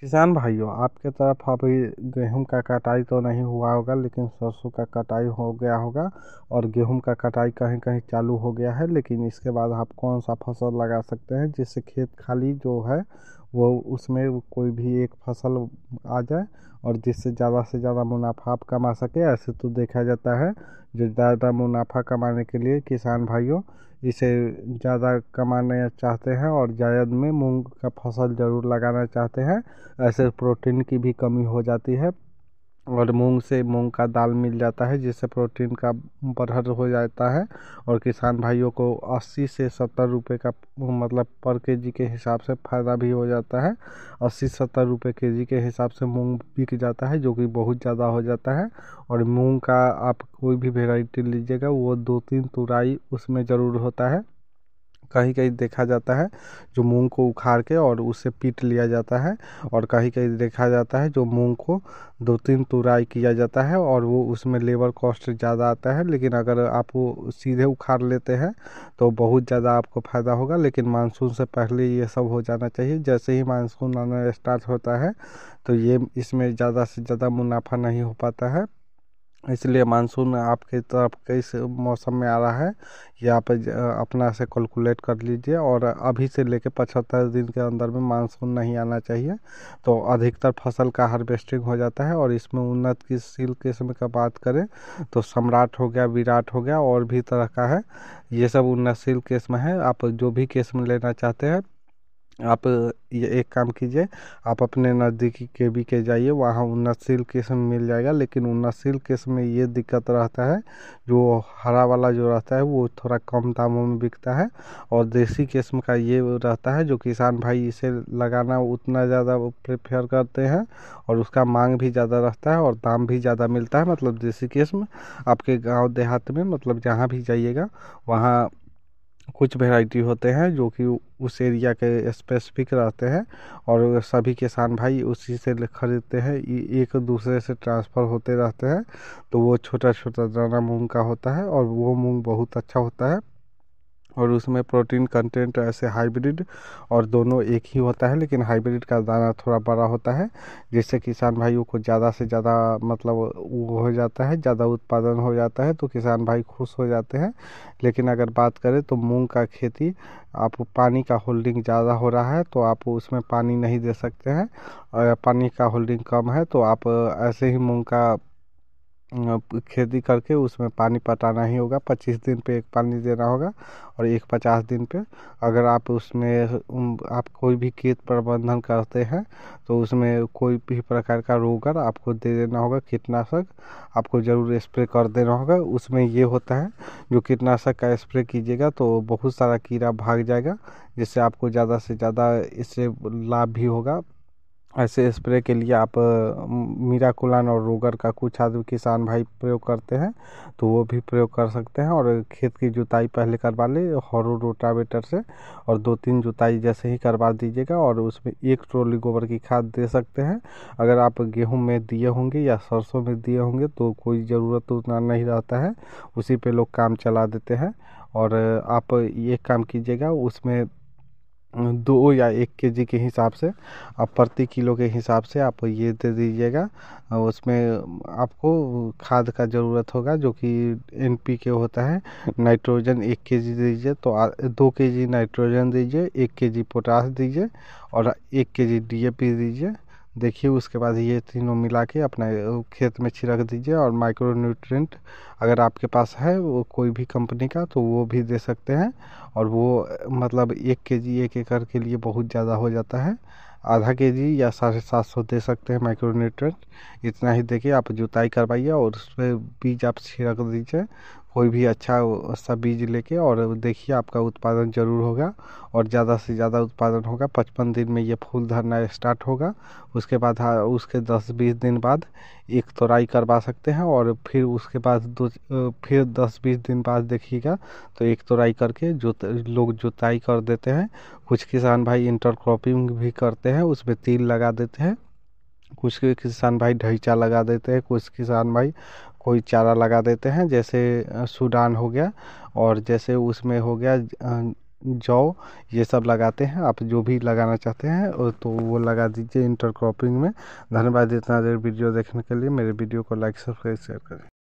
किसान भाइयों आपके तरफ अभी गेहूं का कटाई तो नहीं हुआ होगा लेकिन सरसों का कटाई हो गया होगा और गेहूं का कटाई कहीं कहीं चालू हो गया है लेकिन इसके बाद आप कौन सा फसल लगा सकते हैं जिससे खेत खाली जो है वो उसमें कोई भी एक फसल आ जाए और जिससे ज़्यादा से ज़्यादा मुनाफा आप कमा सके ऐसे तो देखा जाता है जो ज़्यादा मुनाफा कमाने के लिए किसान भाइयों इसे ज़्यादा कमाना चाहते हैं और जायद में मूंग का फसल ज़रूर लगाना चाहते हैं ऐसे प्रोटीन की भी कमी हो जाती है और मूंग से मूंग का दाल मिल जाता है जिससे प्रोटीन का बढ़त हो जाता है और किसान भाइयों को 80 से 70 रुपए का मतलब पर केजी के हिसाब से फ़ायदा भी हो जाता है 80 सत्तर रुपए केजी के हिसाब से मूंग बिक जाता है जो कि बहुत ज़्यादा हो जाता है और मूंग का आप कोई भी वेराइटी लीजिएगा वो दो तीन तुराई उसमें ज़रूर होता है कहीं कहीं देखा जाता है जो मूंग को उखाड़ के और उसे पीट लिया जाता है और कहीं कहीं देखा जाता है जो मूंग को दो तीन तुराई किया जाता है और वो उसमें लेबर कॉस्ट ज़्यादा आता है लेकिन अगर आप वो सीधे उखाड़ लेते हैं तो बहुत ज़्यादा आपको फ़ायदा होगा लेकिन मानसून से पहले ये सब हो जाना चाहिए जैसे ही मानसून आना स्टार्ट होता है तो ये इसमें ज़्यादा से ज़्यादा मुनाफा नहीं हो पाता है इसलिए मानसून आपके तरफ किस मौसम में आ रहा है यह आप अपना से कैलकुलेट कर लीजिए और अभी से लेकर पचहत्तर दिन के अंदर में मानसून नहीं आना चाहिए तो अधिकतर फसल का हार्वेस्टिंग हो जाता है और इसमें उन्नत किसी किस्म का बात करें तो सम्राट हो गया विराट हो गया और भी तरह का है ये सब उन्नतशील किस्म है आप जो भी किस्म लेना चाहते हैं आप ये एक काम कीजिए आप अपने नज़दीकी के बी के जाइए वहाँ उन्नतशील किस्म मिल जाएगा लेकिन उन्नतशील किस्म में ये दिक्कत रहता है जो हरा वाला जो रहता है वो थोड़ा कम दामों में बिकता है और देसी किस्म का ये रहता है जो किसान भाई इसे लगाना उतना ज़्यादा प्रेफर करते हैं और उसका मांग भी ज़्यादा रहता है और दाम भी ज़्यादा मिलता है मतलब देसी किस्म आपके गाँव देहात में मतलब जहाँ भी जाइएगा वहाँ कुछ वेराइटी होते हैं जो कि उस एरिया के स्पेसिफिक रहते हैं और सभी किसान भाई उसी से खरीदते हैं एक दूसरे से ट्रांसफ़र होते रहते हैं तो वो छोटा छोटा दाना मूंग का होता है और वो मूंग बहुत अच्छा होता है और उसमें प्रोटीन कंटेंट ऐसे हाइब्रिड और दोनों एक ही होता है लेकिन हाइब्रिड का दाना थोड़ा बड़ा होता है जिससे किसान भाइयों को ज़्यादा से ज़्यादा मतलब वो हो जाता है ज़्यादा उत्पादन हो जाता है तो किसान भाई खुश हो जाते हैं लेकिन अगर बात करें तो मूंग का खेती आप पानी का होल्डिंग ज़्यादा हो रहा है तो आप उसमें पानी नहीं दे सकते हैं और पानी का होल्डिंग कम है तो आप ऐसे ही मूँग का खेती करके उसमें पानी पटाना ही होगा पच्चीस दिन पे एक पानी देना होगा और एक पचास दिन पे अगर आप उसमें आप कोई भी कीट प्रबंधन करते हैं तो उसमें कोई भी प्रकार का रोगर आपको दे देना होगा कीटनाशक आपको ज़रूर स्प्रे कर देना होगा उसमें ये होता है जो कीटनाशक का स्प्रे कीजिएगा तो बहुत सारा कीड़ा भाग जाएगा जिससे आपको ज़्यादा से ज़्यादा इससे लाभ भी होगा ऐसे स्प्रे के लिए आप मीराकुलान और रोगर का कुछ आदमी किसान भाई प्रयोग करते हैं तो वो भी प्रयोग कर सकते हैं और खेत की जुताई पहले करवा ले हॉरो रोटावेटर से और दो तीन जुताई जैसे ही करवा दीजिएगा और उसमें एक ट्रोली गोबर की खाद दे सकते हैं अगर आप गेहूं में दिए होंगे या सरसों में दिए होंगे तो कोई ज़रूरत उतना नहीं रहता है उसी पर लोग काम चला देते हैं और आप ये काम कीजिएगा उसमें दो या एक के जी के हिसाब से आप प्रति किलो के हिसाब से आप ये दे दीजिएगा और उसमें आपको खाद का ज़रूरत होगा जो कि एन पी के होता है नाइट्रोजन एक के जी दीजिए तो आ, दो के जी नाइट्रोजन दीजिए एक के जी पोटास दीजिए और एक के जी डी ए पी दीजिए देखिए उसके बाद ये तीनों मिला के अपना खेत में छिड़क दीजिए और माइक्रो न्यूट्रेंट अगर आपके पास है वो कोई भी कंपनी का तो वो भी दे सकते हैं और वो मतलब एक के जी एक एकड़ के लिए बहुत ज़्यादा हो जाता है आधा के जी या साढ़े सात सौ दे सकते हैं माइक्रो न्यूट्रेंट इतना ही देखिए आप जुताई करवाइए और उस पर बीज आप छिड़क दीजिए कोई भी अच्छा सा बीज लेके और देखिए आपका उत्पादन ज़रूर होगा और ज़्यादा से ज़्यादा उत्पादन होगा पचपन दिन में ये फूल धरना स्टार्ट होगा उसके बाद हाँ उसके दस बीस दिन बाद एक तोराई करवा सकते हैं और फिर उसके बाद दो फिर दस बीस दिन बाद देखिएगा तो एक तोराई करके जोत लोग जुताई कर देते हैं कुछ किसान भाई इंटरक्रॉपिंग भी करते हैं उसमें तिल लगा देते हैं कुछ किसान भाई ढैचा लगा देते हैं कुछ किसान भाई कोई चारा लगा देते हैं जैसे सूडान हो गया और जैसे उसमें हो गया जौ ये सब लगाते हैं आप जो भी लगाना चाहते हैं तो वो लगा दीजिए इंटरक्रॉपिंग में धन्यवाद इतना देर वीडियो देखने के लिए मेरे वीडियो को लाइक सब्सक्राइब शेयर करें